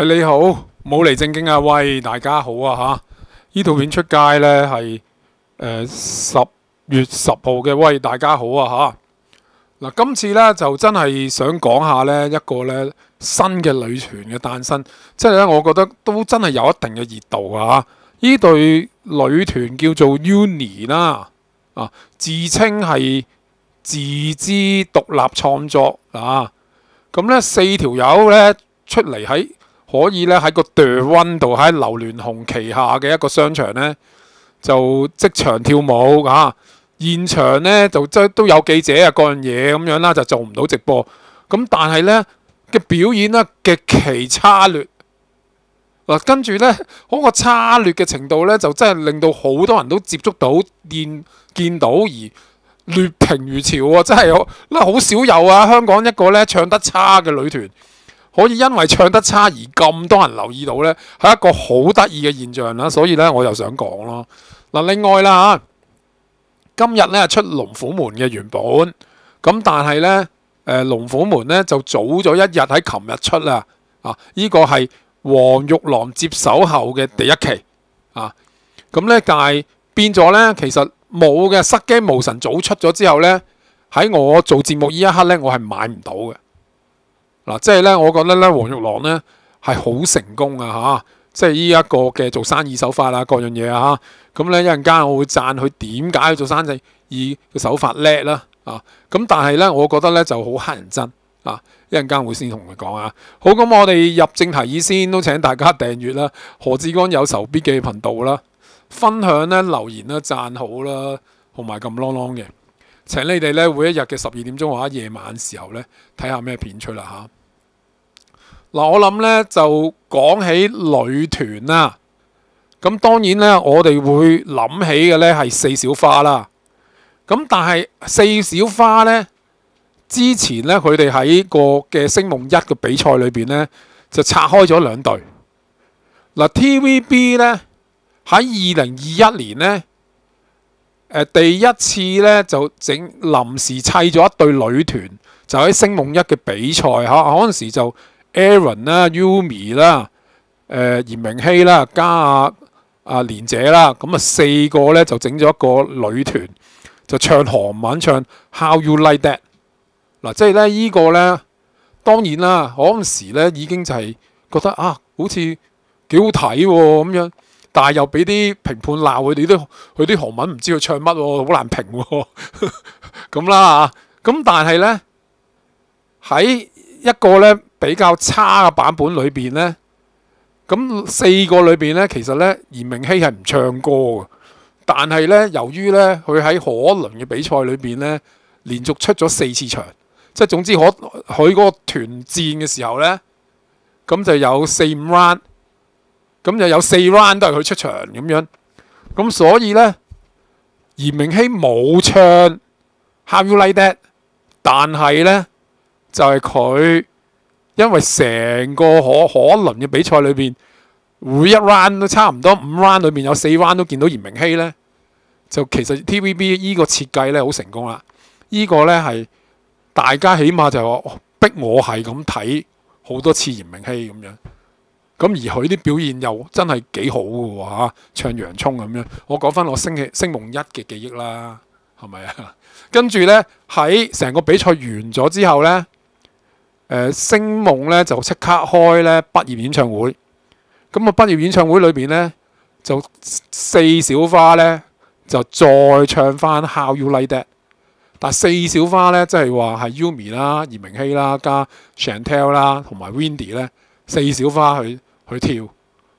系你好，冇嚟正经啊！喂，大家好啊！吓，呢套片出街呢系诶十月十号嘅。喂，大家好啊！吓，嗱，今次呢就真系想讲下呢一个呢新嘅女团嘅诞生，即系呢，我觉得都真系有一定嘅热度啊！呢对女团叫做 Uni 啦，啊，自称系自知独立创作啊。咁呢四条友呢出嚟喺。可以咧喺個 d e e 度喺流聯紅旗下嘅一個商場咧，就即場跳舞嚇，現場咧就即都有記者啊，各樣嘢咁樣啦，就做唔到直播。咁但係咧嘅表演咧極其差劣，嗱跟住咧嗰個差劣嘅程度咧，就真係令到好多人都接觸到見見到而劣評如潮喎，真係好好少有啊！香港一個咧唱得差嘅女團。可以因為唱得差而咁多人留意到呢，係一個好得意嘅現象啦。所以呢，我就想講咯。嗱，另外啦今日呢出《龍虎門》嘅原本，咁但係呢，誒《龍虎門》呢就早咗一日喺琴日出啦。啊，依個係黃玉郎接手後嘅第一期啊。咁呢，但係變咗呢，其實冇嘅失驚無神早出咗之後呢，喺我做節目呢一刻呢，我係買唔到嘅。嗱，即係咧，我覺得咧，黃玉郎咧係好成功啊！嚇，即係依一個嘅做生意手法啦，各樣嘢啊，咁咧一陣間我會讚佢點解做生意嘅手法叻啦，啊，咁但係咧，我覺得咧就好黑人憎啊，一陣間會先同佢講啊。好，咁我哋入正題先，都請大家訂閱啦，何志剛有仇必嘅頻道啦，分享咧、留言啦、贊好啦，同埋咁啷啷嘅。請你哋咧，每一日嘅十二點鐘或者夜晚時候咧，睇下咩片出啦嚇。嗱，我谂咧就讲起女团啦。咁当然咧，我哋会谂起嘅咧系四小花啦。咁但系四小花呢，之前咧，佢哋喺个嘅星梦一嘅比赛里边呢，就拆开咗两队。嗱，T V B 呢，喺二零二一年呢，诶第一次呢，就整临时砌咗一对女团，就喺星梦一嘅比赛吓，嗰阵时就。Aaron 啦、Umi 啦、誒嚴明希啦，加阿阿蓮姐啦，咁啊四個咧就整咗一個女團，就唱韓文唱《How You Like That》。嗱，即系咧依個咧，當然啦，嗰陣時咧已經就係覺得啊，好似幾好睇喎咁樣，但係又俾啲評判鬧，佢哋都佢啲韓文唔知佢唱乜，好難評喎。咁啦啊，咁但係咧喺一個咧。比較差嘅版本裏邊咧，咁四個裏邊咧，其實咧嚴明熙係唔唱歌嘅。但係咧，由於咧佢喺可能嘅比賽裏邊咧，連續出咗四次場，即係總之可佢嗰個團戰嘅時候咧，咁就有四五 round，咁就有四 round 都係佢出場咁樣。咁所以咧，嚴明熙冇唱《h a w You Like That》，但係咧就係佢。因為成個可可能嘅比賽裏邊，每一 round 都差唔多五 round 裏邊有四 round 都見到嚴明希呢，就其實 TVB 依個設計呢好成功啦。依個呢係大家起碼就逼我係咁睇好多次嚴明希咁樣。咁而佢啲表現又真係幾好嘅喎唱洋葱咁樣。我講翻我星星夢一嘅記憶啦，係咪啊？跟住呢，喺成個比賽完咗之後呢。誒星夢咧就即刻開咧畢業演唱會，咁啊畢業演唱會裏邊咧就四小花咧就再唱翻 How You Like That，但四小花咧即係話係 Umi 啦、葉明熙啦、加 Chantel 啦同埋 Wendy 咧四小花去去跳，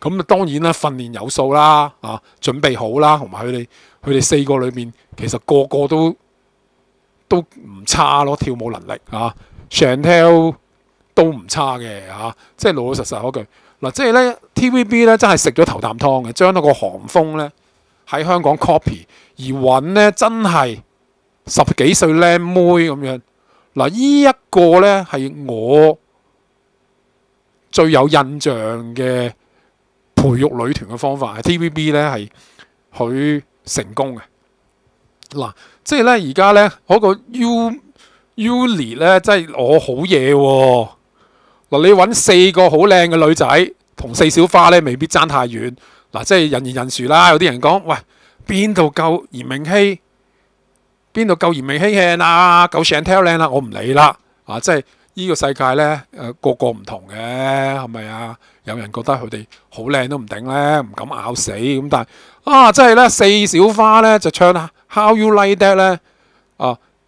咁啊當然啦訓練有素啦啊準備好啦，同埋佢哋佢哋四個裏面其實個個都都唔差咯跳舞能力啊！Chantel 都唔差嘅嚇，即係老老實實嗰句。嗱，即係咧 TVB 咧真係食咗頭啖湯嘅，將嗰個韓風咧喺香港 copy，而揾咧真係十幾歲靚妹咁樣。嗱，呢一個咧係我最有印象嘅培育女團嘅方法，係 TVB 咧係佢成功嘅。嗱，即係咧而家咧嗰個 U。Uli 咧，真係我好嘢喎！嗱，你揾四個好靚嘅女仔同四小花咧，未必爭太遠。嗱，即係人言人殊啦。有啲人講：，喂，邊度夠嚴明希？邊度夠嚴明希靚啊？夠 Shantel 靚啦！我唔理啦。啊，即係呢個世界咧，诶，個個唔同嘅，係咪啊？有人覺得佢哋好靚都唔頂咧，唔敢咬死。咁但係啊，即係咧四小花咧就唱《How You Like That》咧，啊！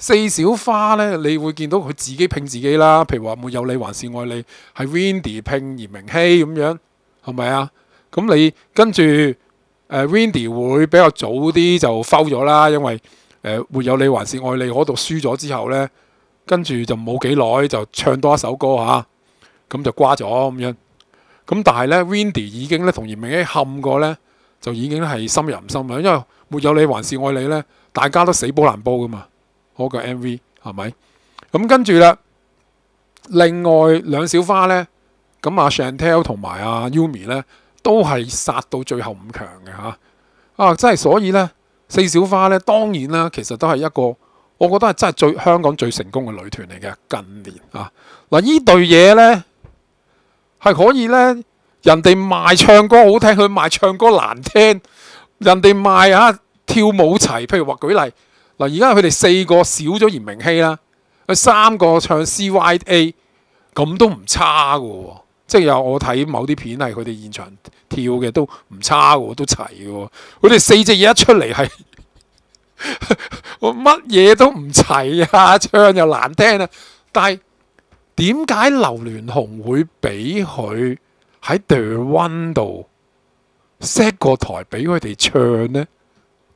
四小花咧，你會見到佢自己拼自己啦。譬如話，沒有你還是愛你係 Wendy 拼嚴明熙咁樣，係咪啊？咁你跟住誒 Wendy 會比較早啲就收咗啦，因為誒沒有你還是愛你嗰度輸咗之後咧，跟住就冇幾耐就唱多一首歌嚇，咁就瓜咗咁樣。咁但係咧，Wendy 已經咧同嚴明熙冚過咧，就已經係心入唔心啦，因為沒有你還是愛你咧，大家都死波難波噶嘛。嗰個 MV 係咪咁跟住啦？另外兩小花呢，咁阿 Chantel 同埋阿 Umi 呢，都係殺到最後五強嘅嚇。啊，即係所以呢，四小花呢，當然啦，其實都係一個我覺得係真係最香港最成功嘅女團嚟嘅。近年啊，嗱，依對嘢呢，係可以呢，人哋賣唱歌好聽，佢賣唱歌難聽；人哋賣啊跳舞齊，譬如話舉例。嗱，而家佢哋四個少咗嚴明熙啦，佢三個唱 C Y A，咁都唔差嘅喎，即係有我睇某啲片係佢哋現場跳嘅都唔差嘅，都齊嘅。佢哋四隻嘢一出嚟係，乜嘢都唔齊啊，唱又難聽啊！但係點解劉聯雄會俾佢喺 The One 度 set 個台俾佢哋唱呢？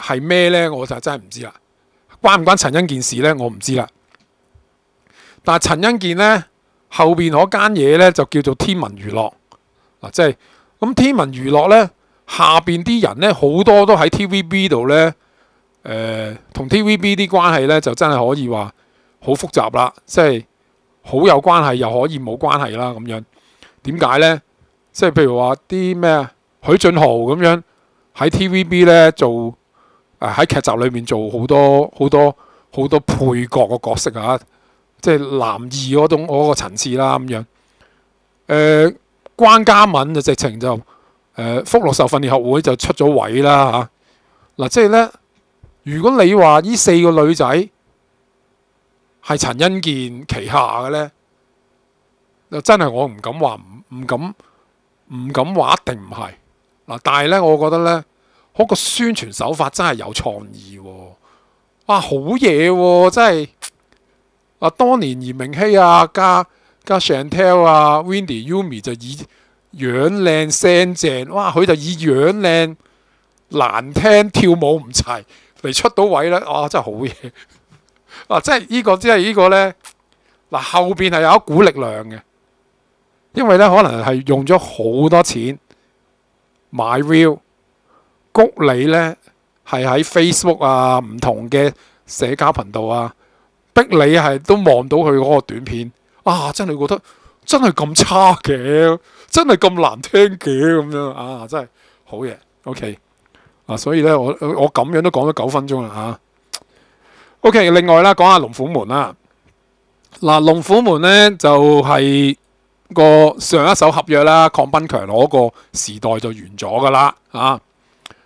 系咩呢？我就真系唔知啦。关唔关陈恩健事呢？我唔知啦。但系陈恩健呢，后边嗰间嘢呢，就叫做天文娱乐嗱，即系咁天文娱乐呢，下边啲人呢，好多都喺 T V B 度呢，诶，同 T V B 啲关系呢，就真系可以话好复杂啦，即系好有关系又可以冇关系啦。咁样点解呢？即系譬如话啲咩许俊豪咁样喺 T V B 呢做。喺剧集里面做好多好多好多配角嘅角色啊，即系男二嗰种嗰个层次啦咁样。诶，关嘉敏就直情就诶，福乐寿训练协会就出咗位啦吓。嗱，即系咧，如果你话呢四个女仔系陈恩健旗下嘅咧，就真系我唔敢话唔唔敢唔敢话一定唔系。嗱，但系咧，我觉得咧。嗰個宣傳手法真係有創意喎！哇，好嘢喎！真係啊，多年嚴明希啊，加加 Shantel 啊，Wendy Yumi 就以樣靚聲正，哇！佢就以樣靚難聽跳舞唔齊嚟出到位咧，哦，真係好嘢！啊，真係呢個真係呢個咧嗱，後邊係有一股力量嘅，因為咧可能係用咗好多錢買 view。谷你呢，系喺 Facebook 啊，唔同嘅社交频道啊，逼你系都望到佢嗰个短片啊，真系觉得真系咁差嘅，真系咁难听嘅咁样啊，真系好嘢。O K 啊，所以呢，我我咁样都讲咗九分钟啦吓。O K，另外啦，讲下龙虎门啦，嗱龙虎门呢，就系个上一手合约啦，邝斌强攞个时代就完咗噶啦啊。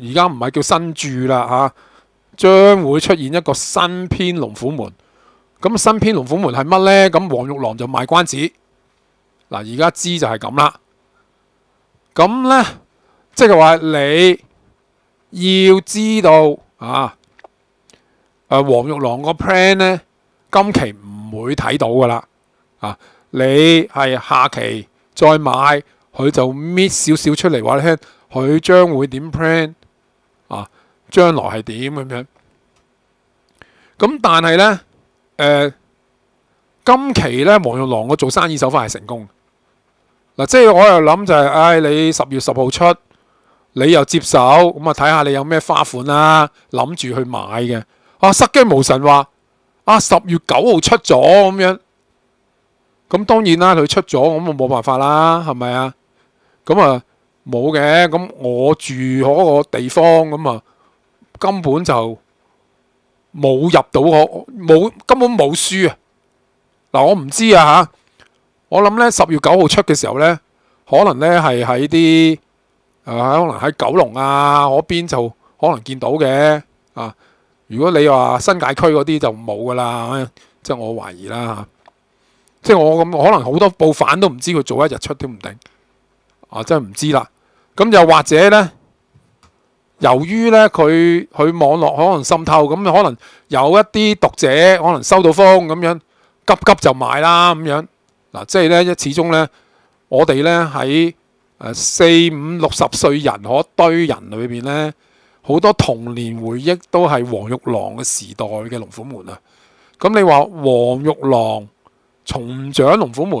而家唔系叫新注啦，吓，将会出现一个新篇龙虎门。咁新篇龙虎门系乜呢？咁黄玉郎就卖关子。嗱，而家知就系咁啦。咁呢，即系话你要知道啊。诶，黄玉郎个 plan 呢，今期唔会睇到噶啦。啊，你系下期再买，佢就搣少少出嚟话你听，佢将会点 plan？啊！將來係點咁樣？咁但係呢，誒，今期呢，黃玉郎個做生意手法係成功。嗱，即係我又諗就係，唉，你十月十號出，你又接手，咁啊睇下你有咩花款啊，諗住去買嘅。啊，失驚無神話，啊十月九號出咗咁樣，咁當然啦，佢出咗，咁我冇辦法啦，係咪啊？咁啊～冇嘅，咁我住嗰个地方咁啊，根本就冇入到我冇根本冇输啊！嗱，我唔知啊吓，我谂呢十月九号出嘅时候呢，可能呢系喺啲啊，可能喺九龙啊嗰边就可能见到嘅啊。如果你话新界区嗰啲就冇噶啦，即系我怀疑啦吓，即系我咁可能好多报反都唔知佢早一日出都唔定。啊！真係唔知啦。咁又或者呢，由於呢，佢佢網絡可能滲透，咁可能有一啲讀者可能收到風咁樣，急急就買啦咁樣。嗱，即係呢，一始終呢，我哋呢喺四五六十歲人嗰堆人裏面呢，好多童年回憶都係黃玉郎嘅時代嘅龍虎門啊。咁你話黃玉郎《長龍虎門》？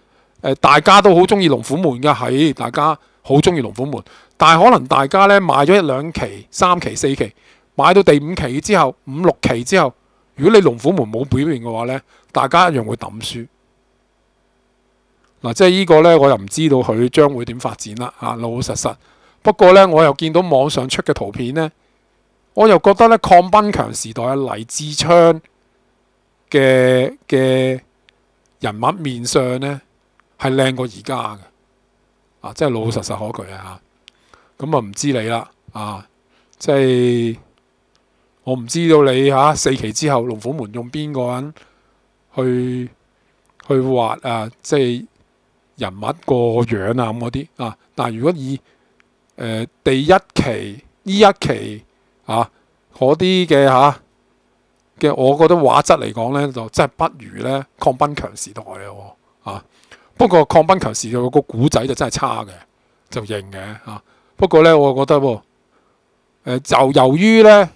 誒，大家都好中意龍虎門嘅係，大家好中意龍虎門。但係可能大家呢買咗一兩期、三期、四期，買到第五期之後、五六期之後，如果你龍虎門冇表現嘅話呢，大家一樣會抌輸嗱。即係呢個呢，我又唔知道佢將會點發展啦。啊，老老實實。不過呢，我又見到網上出嘅圖片呢，我又覺得呢，抗崩強時代嘅黎智昌嘅嘅人物面相呢。係靚過而家嘅，啊，真係老老實實可據啊！咁啊，唔知你啦，啊，即係我唔知道你嚇四期之後，龍虎門用邊個人去去畫啊？即係人物個樣啊咁嗰啲啊。但係如果以誒第一期呢一期啊嗰啲嘅嚇嘅，我覺得畫質嚟講呢，就真係不如呢抗崩強時代啊！啊～不过抗崩强时代个古仔就真系差嘅，就认嘅吓。不过咧，我觉得喎，就由于咧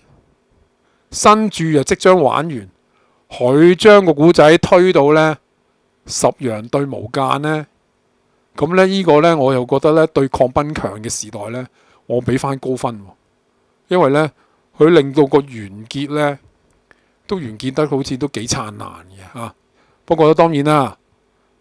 新注又即将玩完，佢将个古仔推到咧十羊对无间咧，咁咧呢个咧我又觉得咧对抗崩强嘅时代咧，我俾翻高分，因为咧佢令到个完结咧都完结得好似都几灿烂嘅吓。不过当然啦。